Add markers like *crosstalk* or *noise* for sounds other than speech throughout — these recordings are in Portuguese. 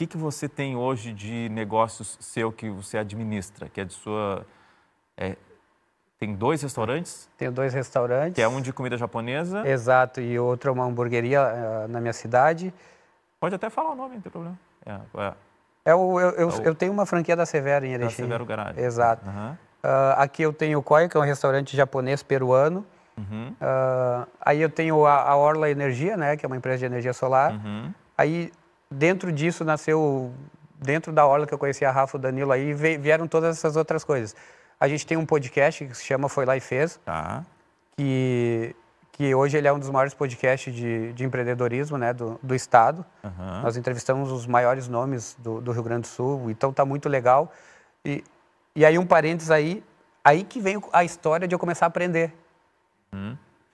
que, que você tem hoje de negócios seu que você administra, que é de sua... É, tem dois restaurantes? Tenho dois restaurantes. Que é um de comida japonesa. Exato, e outro é uma hamburgueria uh, na minha cidade. Pode até falar o nome, não tem problema. É, é. é o, eu, eu, é o... eu, tenho uma franquia da Severo em Erechim. Da Severo Garage. Exato. Uhum. Uh, aqui eu tenho o Koi, que é um restaurante japonês peruano. Uhum. Uh, aí eu tenho a, a, Orla Energia, né, que é uma empresa de energia solar. Uhum. Aí dentro disso nasceu, dentro da hora que eu conheci a Rafa e o Danilo aí, vieram todas essas outras coisas. A gente tem um podcast que se chama Foi Lá e Fez, tá. que, que hoje ele é um dos maiores podcasts de, de empreendedorismo né, do, do Estado. Uhum. Nós entrevistamos os maiores nomes do, do Rio Grande do Sul, então tá muito legal. E, e aí um parênteses aí, aí que vem a história de eu começar a aprender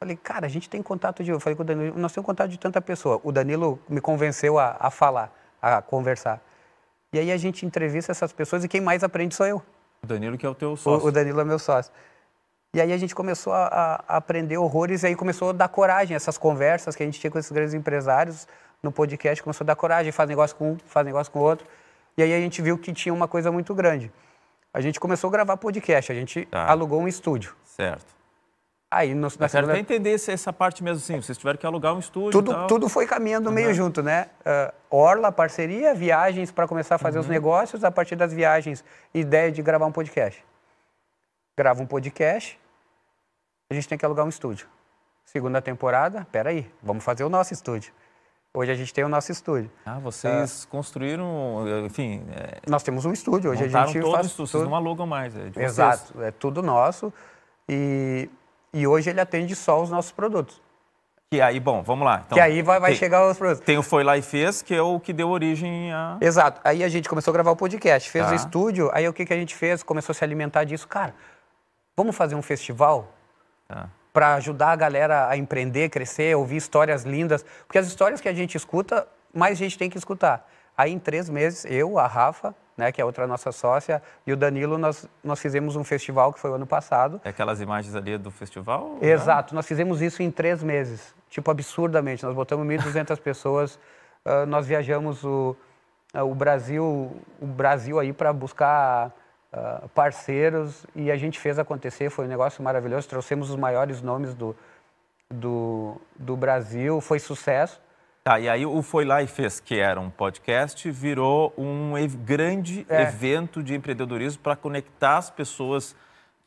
falei, cara, a gente tem contato de. Eu falei com o Danilo, nós temos contato de tanta pessoa. O Danilo me convenceu a, a falar, a conversar. E aí a gente entrevista essas pessoas e quem mais aprende sou eu. O Danilo, que é o teu sócio. O, o Danilo é meu sócio. E aí a gente começou a, a, aprender horrores e aí começou a dar coragem. Essas conversas que a gente tinha com esses grandes empresários no podcast começou a dar coragem, faz negócio com um, faz negócio com o outro. E aí a gente viu que tinha uma coisa muito grande. A gente começou a gravar podcast, a gente tá. alugou um estúdio. Certo. Aí no, na segunda... até entender essa parte mesmo assim, vocês tiveram que alugar um estúdio Tudo, tudo foi caminhando uhum. meio junto, né? Uh, orla, parceria, viagens para começar a fazer uhum. os negócios, a partir das viagens, ideia de gravar um podcast. Grava um podcast, a gente tem que alugar um estúdio. Segunda temporada, peraí, vamos fazer o nosso estúdio. Hoje a gente tem o nosso estúdio. Ah, vocês uh, construíram, enfim... É... Nós temos um estúdio, hoje a gente todo faz... Estúdio, tudo... Vocês não alugam mais, é de vocês. Exato, é tudo nosso e... E hoje ele atende só os nossos produtos. e aí, bom, vamos lá. Então, que aí vai, vai tem, chegar os produtos. Tem o Foi Lá e Fez, que é o que deu origem a. Exato. Aí a gente começou a gravar o podcast, fez tá. o estúdio, aí o que, que a gente fez? Começou a se alimentar disso. Cara, vamos fazer um festival? Tá. Para ajudar a galera a empreender, crescer, ouvir histórias lindas. Porque as histórias que a gente escuta, mais gente tem que escutar. Aí em três meses, eu, a Rafa, né, que é outra nossa sócia, e o Danilo, nós, nós fizemos um festival que foi o ano passado. É aquelas imagens ali do festival? Exato, né? nós fizemos isso em três meses, tipo absurdamente. Nós botamos 1.200 *laughs* pessoas, uh, nós viajamos o, uh, o, Brasil o Brasil aí para buscar uh, parceiros e a gente fez acontecer, foi um negócio maravilhoso. Trouxemos os maiores nomes do, do, do Brasil, foi sucesso. Tá, e aí o Foi Lá e Fez, que era um podcast, virou um grande é. evento de empreendedorismo para conectar as pessoas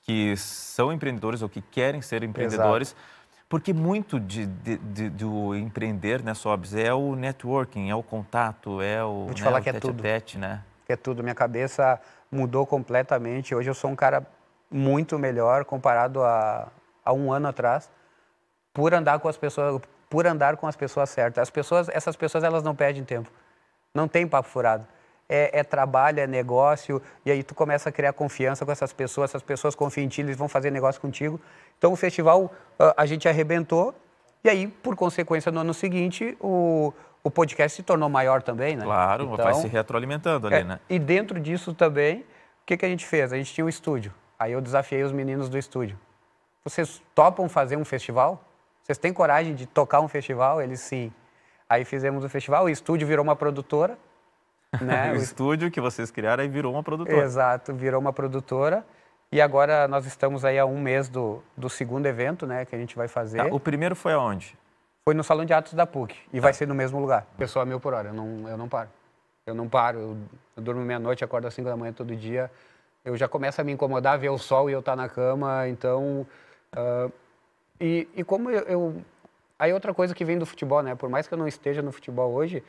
que são empreendedores ou que querem ser empreendedores. Exato. Porque muito de, de, de, do empreender, né, Sobs, é o networking, é o contato, é o. Vou te né, falar que é tudo. Tete, né? Que é tudo. Minha cabeça mudou completamente. Hoje eu sou um cara muito melhor comparado a, a um ano atrás, por andar com as pessoas, por andar com as pessoas certas. As pessoas, essas pessoas elas não perdem tempo, não tem papo furado. É, é, trabalho, é negócio, e aí tu começa a criar confiança com essas pessoas, essas pessoas confiam em ti, eles vão fazer negócio contigo. Então o festival ah, a gente arrebentou, e aí, por consequência, no ano seguinte, o, o podcast se tornou maior também, né? Claro, então, vai se retroalimentando é, ali, é, né? E dentro disso também, o que, que a gente fez? A gente tinha um estúdio. Aí eu desafiei os meninos do estúdio. Vocês topam fazer um festival? vocês têm coragem de tocar um festival? Ele, sim. Aí fizemos o um festival, o estúdio virou uma produtora. *laughs* Né? o estúdio que vocês criaram aí virou uma produtora. Exato, virou uma produtora. E agora nós estamos aí a um mês do, do segundo evento, né, que a gente vai fazer. Tá, o primeiro foi aonde? Foi no Salão de Atos da PUC. E tá. vai ser no mesmo lugar. Pessoal, é mil por hora. Eu não, eu não paro. Eu não paro. Eu, eu durmo meia-noite, acordo às cinco da manhã todo dia. Eu já começo a me incomodar, ver o sol e eu estar tá na cama. Então, uh, e, e como eu, eu, Aí outra coisa que vem do futebol, né? Por mais que eu não esteja no futebol hoje,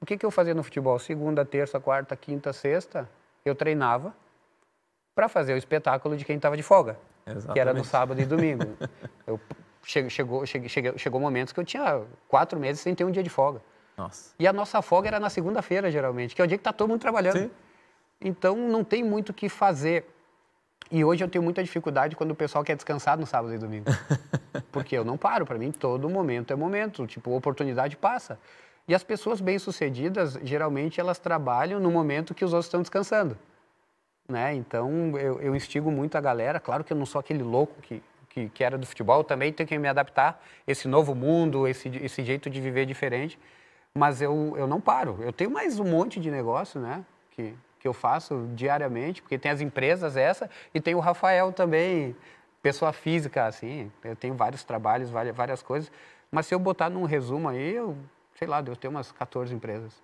o que, que eu fazia no futebol? Segunda, terça, quarta, quinta, sexta, eu treinava para fazer o espetáculo de quem estava de folga. Exatamente. Que era no sábado e domingo. *laughs* eu, chegou, chegou, chegou, chegou momentos que eu tinha quatro meses sem ter um dia de folga. Nossa. E a nossa folga era na segunda-feira, geralmente, que é o dia que está todo mundo trabalhando. Sim. Então, não tem muito o que fazer. E hoje eu tenho muita dificuldade quando o pessoal quer descansar no sábado e domingo. *laughs* Porque eu não paro, para mim todo momento é momento, tipo, oportunidade passa. E as pessoas bem-sucedidas, geralmente elas trabalham no momento que os outros estão descansando. Né? Então eu, eu instigo muito a galera, claro que eu não sou aquele louco que, que, que era do futebol, eu também tenho que me adaptar a esse novo mundo, esse, esse jeito de viver diferente. Mas eu, eu não paro. Eu tenho mais um monte de negócio, né? Que, que eu faço diariamente, porque tem as empresas essa e tem o Rafael também, pessoa física, assim. Eu tenho vários trabalhos, várias, várias coisas. Mas se eu botar num resumo aí, eu, sei lá, eu tenho umas 14 empresas.